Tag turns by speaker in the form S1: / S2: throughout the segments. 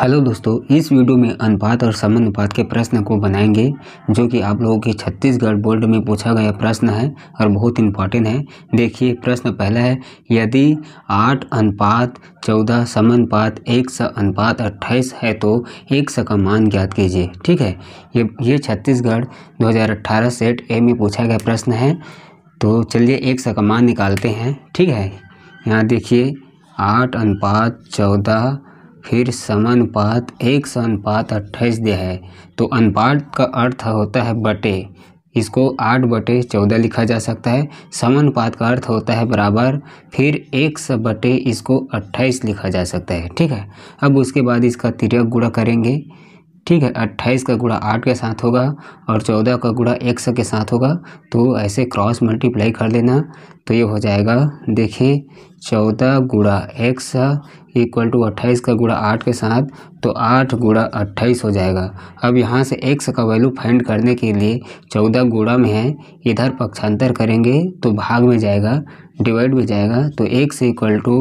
S1: hello दोस्तों इस video में अनुपात और समान अनुपात के प्रश्न को बनाएंगे जो कि आप लोगों के छत्तीसगढ़ बोर्ड में पूछा गया प्रश्न है और बहुत इम्पॉर्टेंट है देखिए प्रश्न पहला है यदि आठ अनुपात चौदह समानुपात एक सौ अनुपात अट्ठाईस है तो एक सौ का मान ज्ञात कीजिए ठीक है ये ये छत्तीसगढ़ 2018 सेट ए में पूछा गया प्रश्न है तो चलिए एक सौ का मान निकालते हैं ठीक है यहाँ देखिए आठ अनुपात चौदह फिर समानुपात एक सौ अनुपात अट्ठाईस दिया है तो अनुपात का अर्थ होता है बटे इसको आठ बटे चौदह लिखा जा सकता है समानुपात का अर्थ होता है बराबर फिर एक सौ बटे इसको अट्ठाईस लिखा जा सकता है ठीक है अब उसके बाद इसका तिरक गुणा करेंगे ठीक है अट्ठाईस का गुणा आठ के साथ होगा और चौदह का गुणा सौ के साथ होगा तो ऐसे क्रॉस मल्टीप्लाई कर देना तो ये हो जाएगा देखिए चौदह गुणा सौ इक्वल टू अट्ठाईस का गुणा आठ के साथ तो आठ गुणा अट्ठाईस हो जाएगा अब यहाँ से एक का वैल्यू फाइंड करने के लिए चौदह गुणा में है इधर पक्षांतर करेंगे तो भाग में जाएगा डिवाइड भी जाएगा तो एक से इक्वल टू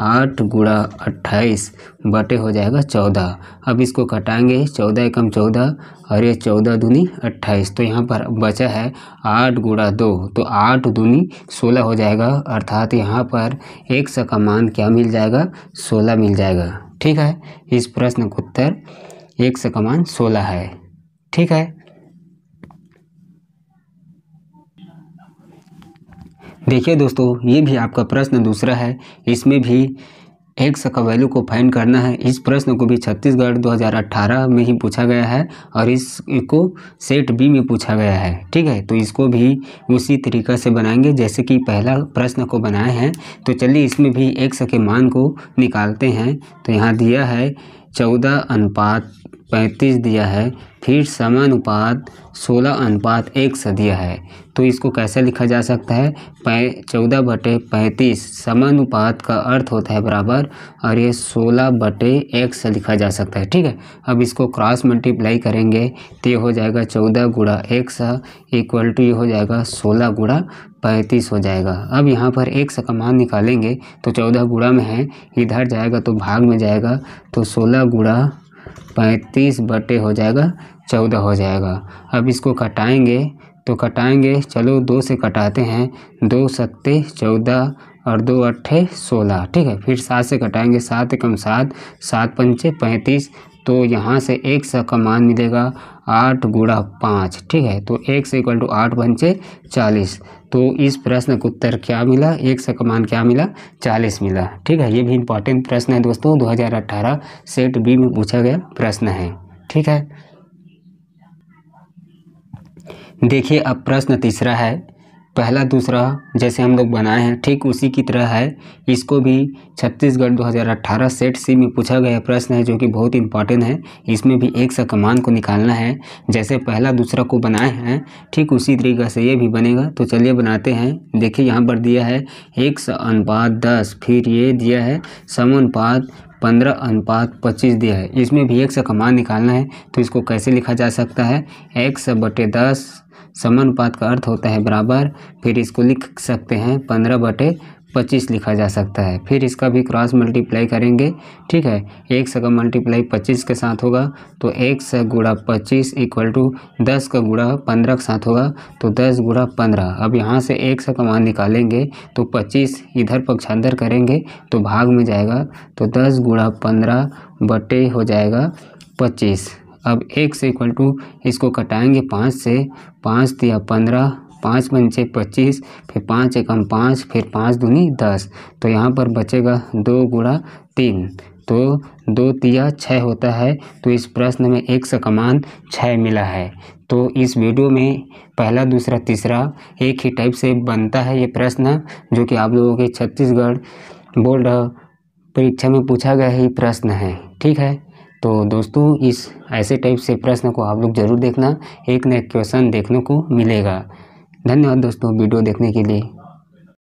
S1: आठ गुड़ा अट्ठाईस बटे हो जाएगा चौदह अब इसको घटाएंगे चौदह एकम चौदह और ये चौदह दूनी अट्ठाईस तो यहाँ पर बचा है आठ गुड़ा दो तो आठ दूनी सोलह हो जाएगा अर्थात यहाँ पर एक सा का मान क्या मिल जाएगा सोलह मिल जाएगा ठीक है इस प्रश्न का उत्तर एक सा का मान सोलह है ठीक है देखिए दोस्तों ये भी आपका प्रश्न दूसरा है इसमें भी एक का वैल्यू को फाइंड करना है इस प्रश्न को भी छत्तीसगढ़ 2018 में ही पूछा गया है और इसको सेट बी में पूछा गया है ठीक है तो इसको भी उसी तरीका से बनाएंगे जैसे कि पहला प्रश्न को बनाए हैं तो चलिए इसमें भी एक सके मान को निकालते हैं तो यहाँ दिया है चौदह अनुपात पैंतीस दिया है फिर समानुपात सोलह अनुपात एक से दिया है तो इसको कैसे लिखा जा सकता है पै चौदह बटे पैंतीस समानुपात का अर्थ होता है बराबर और ये सोलह बटे एक से लिखा जा सकता है ठीक है अब इसको क्रॉस मल्टीप्लाई करेंगे तो ये हो जाएगा चौदह गुड़ा एक सा इक्वल टू ये हो जाएगा सोलह गुड़ा पैंतीस हो जाएगा अब यहाँ पर एक से कमान निकालेंगे तो चौदह गुड़ा में है इधर जाएगा तो भाग में जाएगा तो सोलह गुड़ा पैंतीस बटे हो जाएगा चौदह हो जाएगा अब इसको कटाएंगे तो कटाएंगे चलो दो से कटाते हैं दो सत्ते चौदह और दो अट्ठे सोलह ठीक है फिर सात से कटाएंगे सात एकम सात सात पंचे पैंतीस तो यहाँ से एक सा का मान मिलेगा आठ गुड़ा पाँच ठीक है तो एक से इक्वल टू आठ पंचे चालीस तो इस प्रश्न का उत्तर क्या मिला एक सा का मान क्या मिला चालीस मिला ठीक है ये भी इंपॉर्टेंट प्रश्न है दोस्तों दो सेट बी में पूछा गया प्रश्न है ठीक है देखिए अब प्रश्न तीसरा है पहला दूसरा जैसे हम लोग बनाए हैं ठीक उसी की तरह है इसको भी छत्तीसगढ़ 2018 सेट सी में पूछा गया प्रश्न है जो कि बहुत इंपॉर्टेंट है इसमें भी एक सकमान को निकालना है जैसे पहला दूसरा को बनाए हैं ठीक उसी तरीका से ये भी बनेगा तो चलिए बनाते हैं देखिए यहाँ पर दिया है एक अनुपात दस फिर ये दिया है सम अनुपात पंद्रह अनुपात पच्चीस दिया है इसमें भी एक सकमान निकालना है तो इसको कैसे लिखा जा सकता है एक्स बटे दस समानुपात का अर्थ होता है बराबर फिर इसको लिख सकते हैं पंद्रह बटे पच्चीस लिखा जा सकता है फिर इसका भी क्रॉस मल्टीप्लाई करेंगे ठीक है एक सौ का मल्टीप्लाई पच्चीस के साथ होगा तो एक सौ गुड़ा पच्चीस इक्वल टू दस का गुड़ा पंद्रह के साथ होगा तो दस गुड़ा पंद्रह अब यहाँ से एक सौ का मान निकालेंगे तो पच्चीस इधर पक्षांतर करेंगे तो भाग में जाएगा तो दस गुड़ा पंद्रह बटे हो जाएगा पच्चीस अब एक से इक्वल टू इसको कटाएंगे पाँच से पाँच दिया पंद्रह पाँच पंचे पच्चीस फिर पाँच एकम पाँच फिर पाँच दूनी दस तो यहाँ पर बचेगा दो गुड़ा तीन तो दो तिया छः होता है तो इस प्रश्न में एक सकमान छः मिला है तो इस वीडियो में पहला दूसरा तीसरा एक ही टाइप से बनता है ये प्रश्न जो कि आप लोगों के छत्तीसगढ़ बोर्ड परीक्षा में पूछा गया ही प्रश्न है ठीक है तो दोस्तों इस ऐसे टाइप से प्रश्न को आप लोग ज़रूर देखना एक नया क्वेश्चन देखने को मिलेगा धन्यवाद दोस्तों वीडियो देखने के लिए